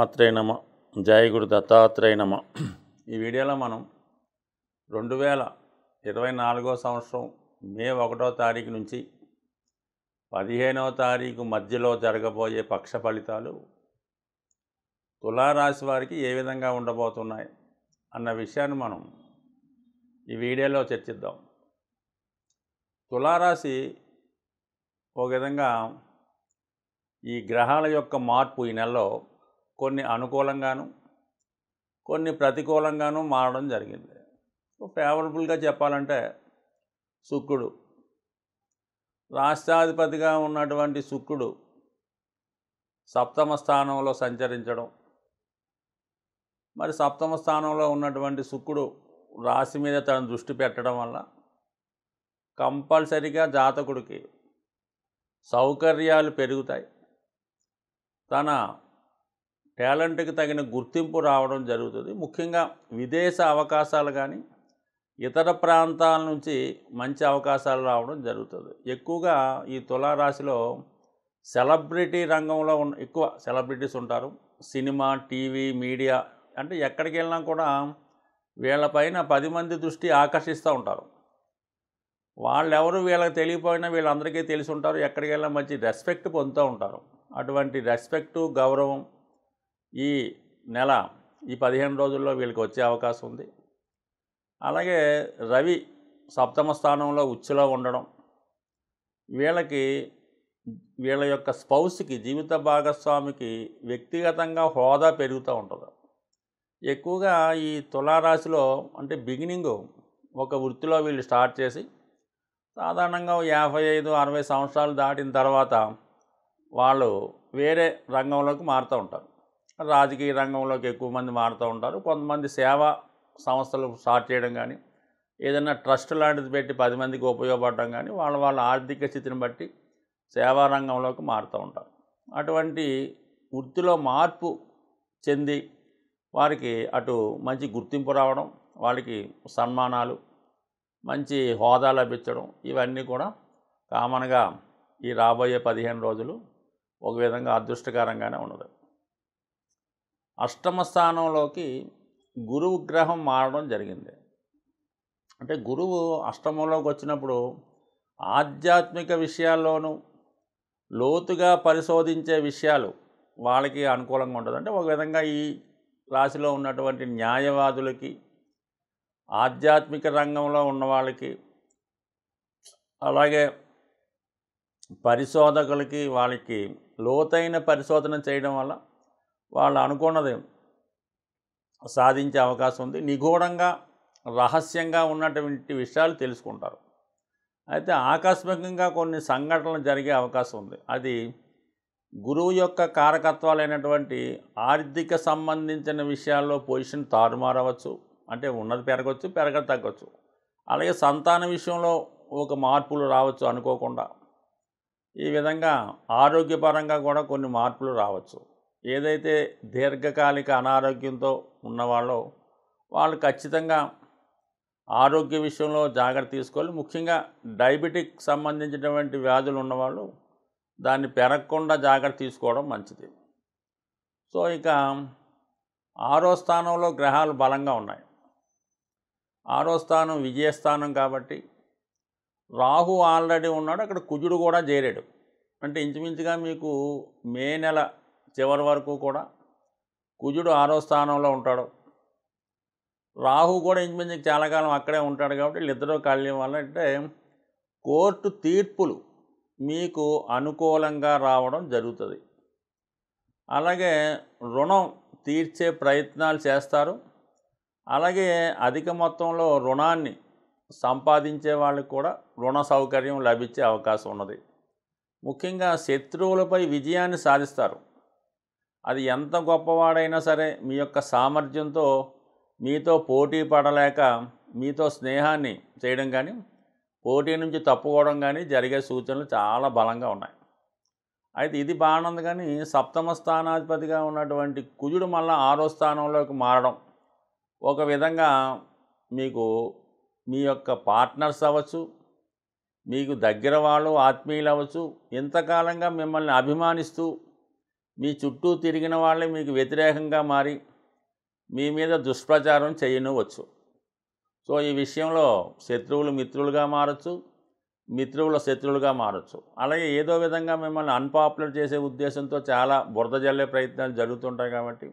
మాత్రే నమ గురు దత్తాత్రేయ నమ ఈ వీడియోలో మనం రెండు వేల ఇరవై నాలుగో సంవత్సరం మే ఒకటో తారీఖు నుంచి పదిహేనవ తారీఖు మధ్యలో జరగబోయే పక్ష ఫలితాలు తులారాశి వారికి ఏ విధంగా ఉండబోతున్నాయి అన్న విషయాన్ని మనం ఈ వీడియోలో చర్చిద్దాం తులారాశి ఒక విధంగా ఈ గ్రహాల యొక్క మార్పు ఈ నెలలో కొన్ని అనుకూలంగాను కొన్ని ప్రతికూలంగాను మారడం జరిగింది ఫేవరబుల్గా చెప్పాలంటే శుక్రుడు రాష్ట్రాధిపతిగా ఉన్నటువంటి శుక్రుడు సప్తమ స్థానంలో సంచరించడం మరి సప్తమ స్థానంలో ఉన్నటువంటి శుక్రుడు రాశి మీద తన దృష్టి పెట్టడం వల్ల కంపల్సరిగా జాతకుడికి సౌకర్యాలు పెరుగుతాయి తన టాలెంట్కి తగిన గుర్తింపు రావడం జరుగుతుంది ముఖ్యంగా విదేశ అవకాశాలు కానీ ఇతర ప్రాంతాల నుంచి మంచి అవకాశాలు రావడం జరుగుతుంది ఎక్కువగా ఈ తులారాశిలో సెలబ్రిటీ రంగంలో ఉన్న ఎక్కువ సెలబ్రిటీస్ ఉంటారు సినిమా టీవీ మీడియా అంటే ఎక్కడికి వెళ్ళినా కూడా వీళ్ళపైన పది మంది దృష్టి ఆకర్షిస్తూ ఉంటారు వాళ్ళెవరు వీళ్ళకి తెలియపోయినా వీళ్ళందరికీ తెలిసి ఉంటారు ఎక్కడికి వెళ్ళినా మంచి రెస్పెక్ట్ పొందుతూ ఉంటారు అటువంటి రెస్పెక్టు గౌరవం ఈ నెల ఈ పదిహేను రోజుల్లో వీళ్ళకి వచ్చే అవకాశం ఉంది అలాగే రవి సప్తమ స్థానంలో ఉచ్చులో ఉండడం వీళ్ళకి వీళ్ళ యొక్క స్పౌస్కి జీవిత భాగస్వామికి వ్యక్తిగతంగా హోదా పెరుగుతూ ఉంటుంది ఎక్కువగా ఈ తులారాశిలో అంటే బిగినింగ్ ఒక వృత్తిలో వీళ్ళు స్టార్ట్ చేసి సాధారణంగా యాభై ఐదు అరవై సంవత్సరాలు దాటిన తర్వాత వాళ్ళు వేరే రంగంలోకి మారుతూ ఉంటారు రాజకీయ రంగంలోకి ఎక్కువ మంది మారుతూ ఉంటారు కొంతమంది సేవా సంస్థలు స్టార్ట్ చేయడం కానీ ఏదైనా ట్రస్ట్ లాంటిది పెట్టి పది మందికి ఉపయోగపడడం కానీ వాళ్ళ వాళ్ళ ఆర్థిక స్థితిని బట్టి సేవా రంగంలోకి మారుతూ ఉంటారు అటువంటి వృత్తిలో మార్పు చెంది వారికి అటు మంచి గుర్తింపు రావడం వాళ్ళకి సన్మానాలు మంచి హోదా లభించడం ఇవన్నీ కూడా కామన్గా ఈ రాబోయే పదిహేను రోజులు ఒక విధంగా అదృష్టకరంగానే ఉన్నది అష్టమ స్థానంలోకి గురువు గ్రహం మారడం జరిగింది అంటే గురువు అష్టమంలోకి వచ్చినప్పుడు ఆధ్యాత్మిక విషయాల్లోనూ లోతుగా పరిశోధించే విషయాలు వాళ్ళకి అనుకూలంగా ఉంటుంది అంటే ఒక విధంగా ఈ రాశిలో ఉన్నటువంటి న్యాయవాదులకి ఆధ్యాత్మిక రంగంలో ఉన్న వాళ్ళకి అలాగే పరిశోధకులకి వాళ్ళకి లోతైన పరిశోధన చేయడం వల్ల వాళ్ళు అనుకున్నది సాధించే అవకాశం ఉంది నిగూఢంగా రహస్యంగా ఉన్నటువంటి విషయాలు తెలుసుకుంటారు అయితే ఆకస్మికంగా కొన్ని సంఘటనలు జరిగే అవకాశం ఉంది అది గురువు యొక్క కారకత్వాలైనటువంటి ఆర్థిక సంబంధించిన విషయాల్లో పొజిషన్ తారుమారవచ్చు అంటే ఉన్నది పెరగవచ్చు పెరగ తగ్గవచ్చు అలాగే సంతాన విషయంలో ఒక మార్పులు రావచ్చు అనుకోకుండా ఈ విధంగా ఆరోగ్యపరంగా కూడా కొన్ని మార్పులు రావచ్చు ఏదైతే దీర్ఘకాలిక అనారోగ్యంతో ఉన్నవాళ్ళో వాళ్ళు ఖచ్చితంగా ఆరోగ్య విషయంలో జాగ్రత్త తీసుకోవాలి ముఖ్యంగా డయాబెటిక్ సంబంధించినటువంటి వ్యాధులు ఉన్నవాళ్ళు దాన్ని పెరగకుండా జాగ్రత్త తీసుకోవడం మంచిది సో ఇక ఆరో స్థానంలో గ్రహాలు బలంగా ఉన్నాయి ఆరో స్థానం విజయస్థానం కాబట్టి రాహు ఆల్రెడీ ఉన్నాడు అక్కడ కుజుడు కూడా చేరాడు అంటే ఇంచుమించుగా మీకు మే నెల చివరి వరకు కూడా కుజుడు ఆరో స్థానంలో ఉంటాడు రాహు కూడా ఇంచుమించు చాలా కాలం అక్కడే ఉంటాడు కాబట్టి వీళ్ళిద్దరూ కళ్యం వల్ల అంటే కోర్టు తీర్పులు మీకు అనుకూలంగా రావడం జరుగుతుంది అలాగే రుణం తీర్చే ప్రయత్నాలు చేస్తారు అలాగే అధిక మొత్తంలో రుణాన్ని సంపాదించే వాళ్ళకు కూడా రుణ సౌకర్యం లభించే అవకాశం ఉన్నది ముఖ్యంగా శత్రువులపై విజయాన్ని సాధిస్తారు అది ఎంత గొప్పవాడైనా సరే మీ యొక్క సామర్థ్యంతో మీతో పోటీ పడలేక మీతో స్నేహాన్ని చేయడం కానీ పోటీ నుంచి తప్పుకోవడం కానీ జరిగే సూచనలు చాలా బలంగా ఉన్నాయి అయితే ఇది బాగుంది కానీ సప్తమ స్థానాధిపతిగా ఉన్నటువంటి కుజుడు మళ్ళీ ఆరో స్థానంలోకి మారడం ఒక విధంగా మీకు మీ యొక్క పార్ట్నర్స్ అవ్వచ్చు మీకు దగ్గర వాళ్ళు ఆత్మీయులు అవ్వచ్చు ఇంతకాలంగా మిమ్మల్ని అభిమానిస్తూ మీ చుట్టూ తిరిగిన వాళ్ళే మీకు వ్యతిరేకంగా మారి మీ మీద దుష్ప్రచారం చేయనవచ్చు సో ఈ విషయంలో శత్రువులు మిత్రులుగా మారచ్చు మిత్రువుల శత్రువులుగా మారచ్చు అలాగే ఏదో విధంగా మిమ్మల్ని అన్పాపులర్ చేసే ఉద్దేశంతో చాలా బురద జల్లే ప్రయత్నాలు జరుగుతుంటాయి కాబట్టి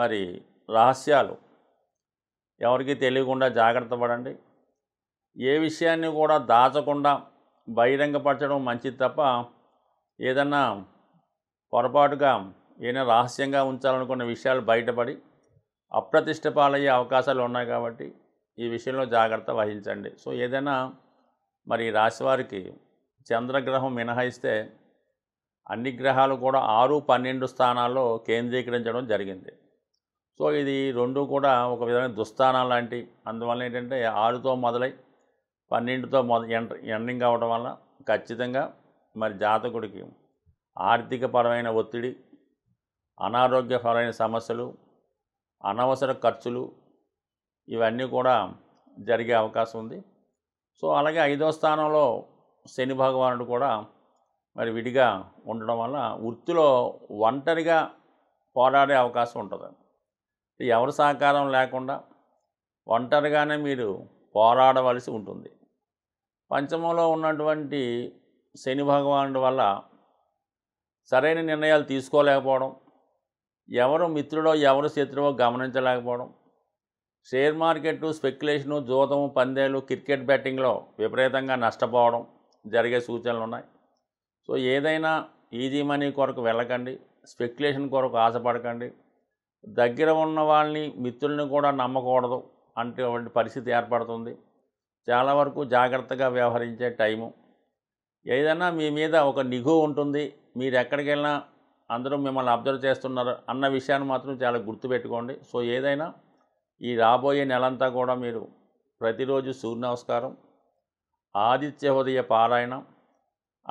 మరి రహస్యాలు ఎవరికి తెలియకుండా జాగ్రత్త పడండి ఏ విషయాన్ని కూడా దాచకుండా బహిరంగపరచడం మంచిది తప్ప ఏదన్నా పొరపాటుగా ఏదైనా రహస్యంగా ఉంచాలనుకున్న విషయాలు బయటపడి అప్రతిష్ట పాలయ్యే అవకాశాలు ఉన్నాయి కాబట్టి ఈ విషయంలో జాగ్రత్త వహించండి సో ఏదైనా మరి రాశివారికి చంద్రగ్రహం మినహాయిస్తే అన్ని గ్రహాలు కూడా ఆరు పన్నెండు స్థానాల్లో కేంద్రీకరించడం జరిగింది సో ఇది రెండు కూడా ఒక విధమైన దుస్థానాలు లాంటి అందువల్ల ఏంటంటే ఆరుతో మొదలై పన్నెండుతో మొద ఎండింగ్ అవడం వల్ల ఖచ్చితంగా మరి జాతకుడికి ఆర్థికపరమైన ఒత్తిడి అనారోగ్యపరమైన సమస్యలు అనవసర ఖర్చులు ఇవన్నీ కూడా జరిగే అవకాశం ఉంది సో అలాగే ఐదవ స్థానంలో శని భగవానుడు కూడా మరి విడిగా ఉండడం వల్ల వృత్తిలో ఒంటరిగా పోరాడే అవకాశం ఉంటుంది ఎవరి సహకారం లేకుండా ఒంటరిగానే మీరు పోరాడవలసి ఉంటుంది పంచమంలో ఉన్నటువంటి శని భగవానుడి వల్ల సరైన నిర్ణయాలు తీసుకోలేకపోవడం ఎవరు మిత్రుడో ఎవరు శత్రువో గమనించలేకపోవడం షేర్ మార్కెట్ స్పెక్యులేషను జూతము పందేలు క్రికెట్ బ్యాటింగ్లో విపరీతంగా నష్టపోవడం జరిగే సూచనలు ఉన్నాయి సో ఏదైనా ఈజీ మనీ కొరకు వెళ్ళకండి స్పెక్యులేషన్ కొరకు ఆశపడకండి దగ్గర ఉన్న వాళ్ళని మిత్రుల్ని కూడా నమ్మకూడదు అంటే పరిస్థితి ఏర్పడుతుంది చాలా వరకు జాగ్రత్తగా వ్యవహరించే టైము ఏదైనా మీ మీద ఒక నిఘు ఉంటుంది మీరు ఎక్కడికి వెళ్ళినా అందరూ మిమ్మల్ని అబ్జర్వ్ చేస్తున్నారు అన్న విషయాన్ని మాత్రం చాలా గుర్తుపెట్టుకోండి సో ఏదైనా ఈ రాబోయే నెలంతా కూడా మీరు ప్రతిరోజు సూర్య నమస్కారం ఆదిత్య హృదయ పారాయణం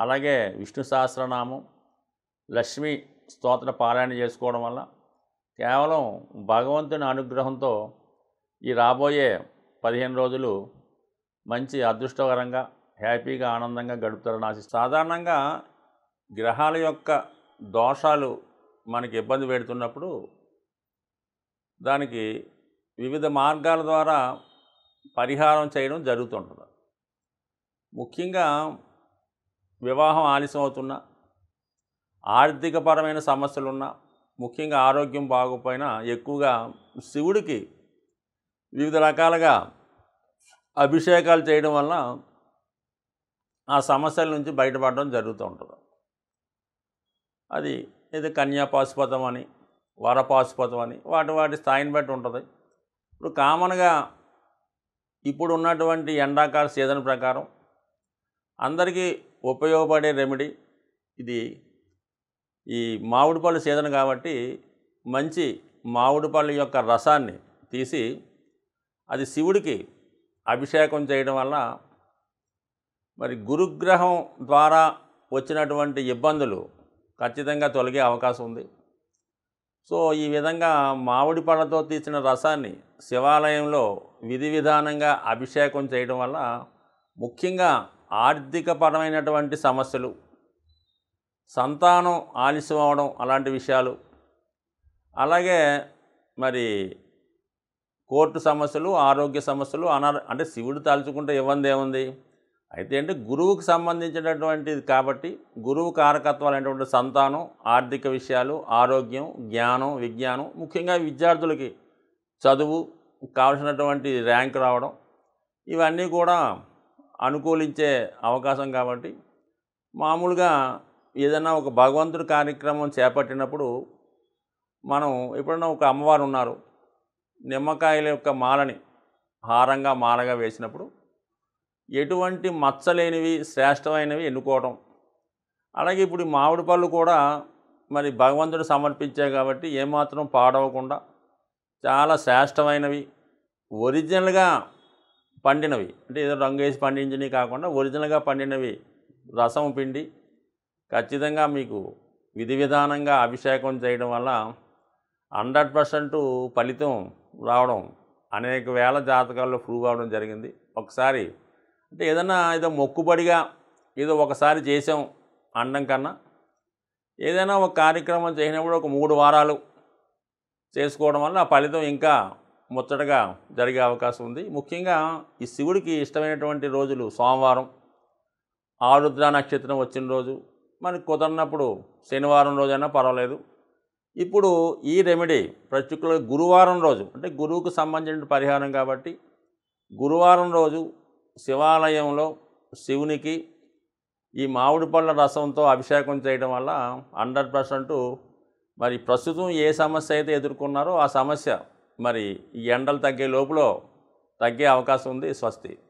అలాగే విష్ణు సహస్రనామం లక్ష్మి స్తోత్ర పారాయణ చేసుకోవడం వల్ల కేవలం భగవంతుని అనుగ్రహంతో ఈ రాబోయే పదిహేను రోజులు మంచి అదృష్టకరంగా హ్యాపీగా ఆనందంగా గడుపుతారని నాసి సాధారణంగా గ్రహాల యొక్క దోషాలు మనకి ఇబ్బంది పెడుతున్నప్పుడు దానికి వివిధ మార్గాల ద్వారా పరిహారం చేయడం జరుగుతుంటుంది ముఖ్యంగా వివాహం ఆలస్యం అవుతున్నా ఆర్థికపరమైన సమస్యలున్నా ముఖ్యంగా ఆరోగ్యం బాగోపోయినా ఎక్కువగా శివుడికి వివిధ రకాలుగా అభిషేకాలు చేయడం వల్ల ఆ సమస్యల నుంచి బయటపడడం జరుగుతూ ఉంటుంది అది ఇది పాశుపతం అని పాశుపతం అని వాటి వాటి స్థాయిని బట్టి ఉంటుంది ఇప్పుడు కామన్గా ఇప్పుడు ఉన్నటువంటి ఎండాకాల సీజన్ ప్రకారం అందరికీ ఉపయోగపడే రెమెడీ ఇది ఈ మామిడి పళ్ళు సీజన్ కాబట్టి మంచి మామిడి పళ్ళు యొక్క రసాన్ని తీసి అది శివుడికి అభిషేకం చేయడం వల్ల మరి గురుగ్రహం ద్వారా వచ్చినటువంటి ఇబ్బందులు ఖచ్చితంగా తొలగే అవకాశం ఉంది సో ఈ విధంగా మామిడి పళ్ళతో తీసిన రసాన్ని శివాలయంలో విధి విధానంగా అభిషేకం చేయడం వల్ల ముఖ్యంగా ఆర్థికపరమైనటువంటి సమస్యలు సంతానం ఆలస్యం అవడం అలాంటి విషయాలు అలాగే మరి కోర్టు సమస్యలు ఆరోగ్య సమస్యలు అనా అంటే శివుడు తలుచుకుంటే ఇవ్వంది ఏముంది అయితే అంటే గురువుకు సంబంధించినటువంటిది కాబట్టి గురువు కారకత్వాలు అనేటువంటి సంతానం ఆర్థిక విషయాలు ఆరోగ్యం జ్ఞానం విజ్ఞానం ముఖ్యంగా విద్యార్థులకి చదువు కావలసినటువంటి ర్యాంక్ రావడం ఇవన్నీ కూడా అనుకూలించే అవకాశం కాబట్టి మామూలుగా ఏదైనా ఒక భగవంతుడి కార్యక్రమం చేపట్టినప్పుడు మనం ఎప్పుడైనా ఒక అమ్మవారు ఉన్నారు నిమ్మకాయల యొక్క మాలని హారంగా మాలగా వేసినప్పుడు ఎటువంటి మచ్చలేనివి శ్రేష్టమైనవి ఎన్నుకోవటం అలాగే ఇప్పుడు మామిడి పళ్ళు కూడా మరి భగవంతుడు సమర్పించాయి కాబట్టి ఏమాత్రం పాడవకుండా చాలా శ్రేష్టమైనవి ఒరిజినల్గా పండినవి అంటే ఏదో రంగు వేసి పండించినవి కాకుండా ఒరిజినల్గా పండినవి రసం పిండి ఖచ్చితంగా మీకు విధి విధానంగా అభిషేకం చేయడం వల్ల హండ్రెడ్ పర్సెంట్ ఫలితం రావడం అనేక వేల జాతకాల్లో ప్రూవ్ అవడం జరిగింది ఒకసారి అంటే ఏదన్నా ఏదో మొక్కుబడిగా ఏదో ఒకసారి చేసాం అనడం కన్నా ఏదైనా ఒక కార్యక్రమం చేసినప్పుడు ఒక మూడు వారాలు చేసుకోవడం వల్ల ఆ ఫలితం ఇంకా ముచ్చటగా జరిగే అవకాశం ఉంది ముఖ్యంగా ఈ శివుడికి ఇష్టమైనటువంటి రోజులు సోమవారం ఆరుద్ర నక్షత్రం వచ్చిన రోజు మనకి కుదరినప్పుడు శనివారం రోజైనా పర్వాలేదు ఇప్పుడు ఈ రెమెడీ పర్టికులర్ గురువారం రోజు అంటే గురువుకు సంబంధించిన పరిహారం కాబట్టి గురువారం రోజు శివాలయంలో శివునికి ఈ మామిడి పళ్ళ రసంతో అభిషేకం చేయడం వల్ల హండ్రెడ్ పర్సెంట్ మరి ప్రస్తుతం ఏ సమస్య అయితే ఎదుర్కొన్నారో ఆ సమస్య మరి ఈ ఎండలు తగ్గే లోపల తగ్గే అవకాశం ఉంది స్వస్తి